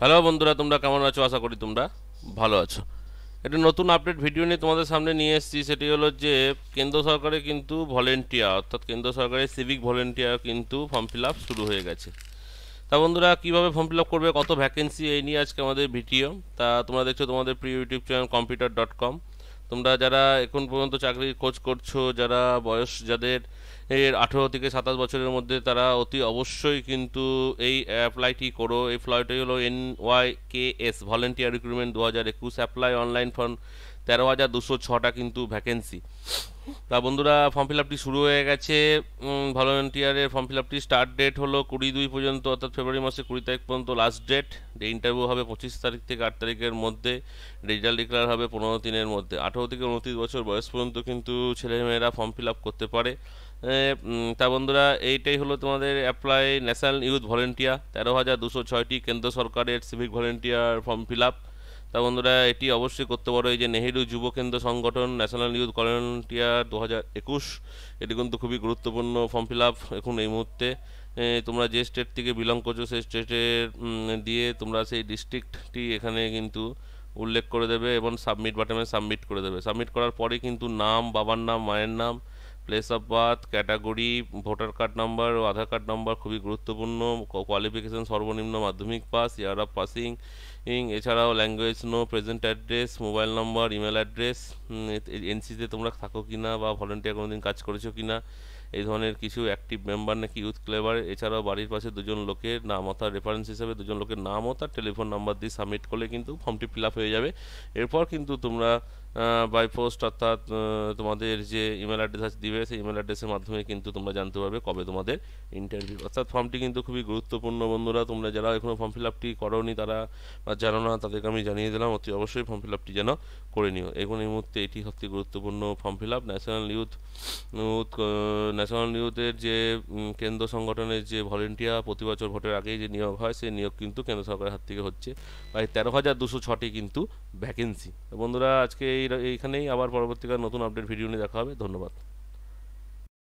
hello বন্ধুরা তোমরা কেমন আছো আশা করি তোমরা ভালো আছো একটা নতুন আপডেট ভিডিও নিয়ে তোমাদের সামনে নিয়ে এসেছি সেটি হলো যে কেন্দ্র সরকারে কিন্তু ভলেন্টিয়ার অর্থাৎ কেন্দ্র সরকারের সিভিক ভলেন্টিয়ার কিন্তু ফর্ম ফিল শুরু হয়ে গেছে তা বন্ধুরা কীভাবে ফর্ম ফিল করবে কত ভ্যাকেন্সি এই নিয়ে আজকে আমাদের ভিডিও তা তোমরা দেখছো তোমাদের প্রিয় YouTube channel computer dot com তোমরা যারা এখন পর্যন্ত চাকরির খোঁজ করছো যারা বয়স যাদের এর আঠেরো থেকে সাতাশ বছরের মধ্যে তারা অতি অবশ্যই কিন্তু এই অ্যাপ্লাইটি করো এই ফ্লাইটটি হলো N Y K S volunteer recruitment দু হাজার একুশ অ্যাপ্লাই অনলাইন ফর্ম তেরো হাজার দুশো ছটা কিন্তু ভ্যাকেন্সি তা বন্ধুরা ফর্ম ফিল আপটি শুরু হয়ে গেছে ভলেন্টিয়ারের ফর্ম ফিল আপটি স্টার্ট ডেট হলো কুড়ি দুই পর্যন্ত অর্থাৎ ফেব্রুয়ারি মাসে কুড়ি তারিখ পর্যন্ত লাস্ট ডেট ইন্টারভিউ হবে পঁচিশ তারিখ থেকে আট তারিখের মধ্যে রেজাল্ট ডিক্লার হবে পনেরো দিনের মধ্যে আঠেরো থেকে উনত্রিশ বছর বয়স পর্যন্ত কিন্তু ছেলেমেয়েরা ফর্ম ফিল আপ করতে পারে তা বন্ধুরা এইটাই হলো তোমাদের অ্যাপ্লাই ন্যাশনাল ইউথ ভলেন্টিয়ার তেরো হাজার দুশো ছয়টি কেন্দ্র সরকারের civic volunteer form fill up তা বন্ধুরা এটি অবশ্যই করতে পারো এই যে নেহেরু যুব কেন্দ্র সংগঠন ন্যাশনাল ইউথ ভলেন্টিয়ার দু হাজার একুশ এটি কিন্তু খুবই গুরুত্বপূর্ণ ফর্ম ফিল আপ এখন এই মুহূর্তে তোমরা যে স্টেট থেকে বিলং করছো সেই স্টেটের দিয়ে তোমরা সেই ডিস্ট্রিক্টটি এখানে কিন্তু উল্লেখ করে দেবে এবং সাবমিট বাটনে সাবমিট করে দেবে সাবমিট করার পরে কিন্তু নাম বাবার নাম মায়ের নাম place of birth category voter card number ও আধার কার্ড নাম্বার খুবই গুরুত্বপূর্ণ কোয়ালিফিকেশন সর্বনিম্ন মাধ্যমিক পাস ইয়ার অফ পাসিং এছাড়াও language know present address mobile number email address এনসিতে তোমরা থাকো কি না বা ভলেন্টিয়ার কোনোদিন কাজ করেছো কি না এই ধরনের কিছু অ্যাক্টিভ মেম্বার নাকি ইউথ ক্লেভার এছাড়াও বাড়ির পাশে দুজন লোকের নাম অর্থাৎ রেফারেন্স হিসাবে দুজন লোকের নাম ও তার টেলিফোন নাম্বার দিয়ে সাবমিট করলে কিন্তু ফর্মটি ফিল আপ হয়ে যাবে এরপর কিন্তু তোমরা বাই পোস্ট অর্থাৎ তোমাদের যে ইমেল অ্যাড্রেস দিবে সেই ইমেল অ্যাড্রেসের মাধ্যমে কিন্তু তোমরা জানতে পারবে কবে তোমাদের ইন্টারভিউ অর্থাৎ ফর্মটি কিন্তু খুবই গুরুত্বপূর্ণ বন্ধুরা তোমরা যারা এখনও ফর্ম ফিল আপটি করোনি তারা বা জানো না তাদেরকে আমি জানিয়ে দিলাম অতি অবশ্যই ফর্ম ফিল আপটি যেন করে নিও এখন এই মুহূর্তে এটি সবচেয়ে গুরুত্বপূর্ণ form fill up national youth national ইউথের যে কেন্দ্র সংগঠনের যে ভলেন্টিয়ার প্রতি বছর ভোটের আগেই যে নিয়োগ হয় সেই নিয়োগ কিন্তু কেন্দ্র সরকারের হাত থেকে হচ্ছে প্রায় তেরো হাজার দুশো ছটি কিন্তু ভ্যাকেন্সি বন্ধুরা আজকে এই এইখানেই আবার পরবর্তীকালে নতুন আপডেট ভিডিও নিয়ে দেখা হবে ধন্যবাদ